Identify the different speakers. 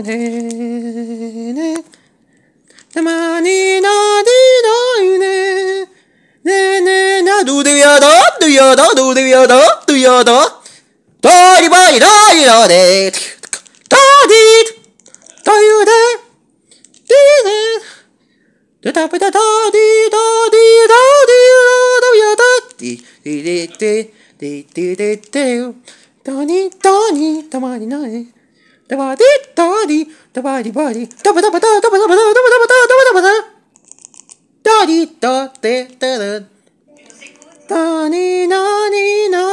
Speaker 1: だねね。たまになでないね。ねねなどでやだどやだどでやだどやだ。だりばりだりだね。だりだゆで。でね。でたべただりだりだりだりやだ。ででででででで。だにだにたまにない。Давай, давай, давай, давай, давай, давай, давай, давай, давай, давай, давай, давай, давай, давай,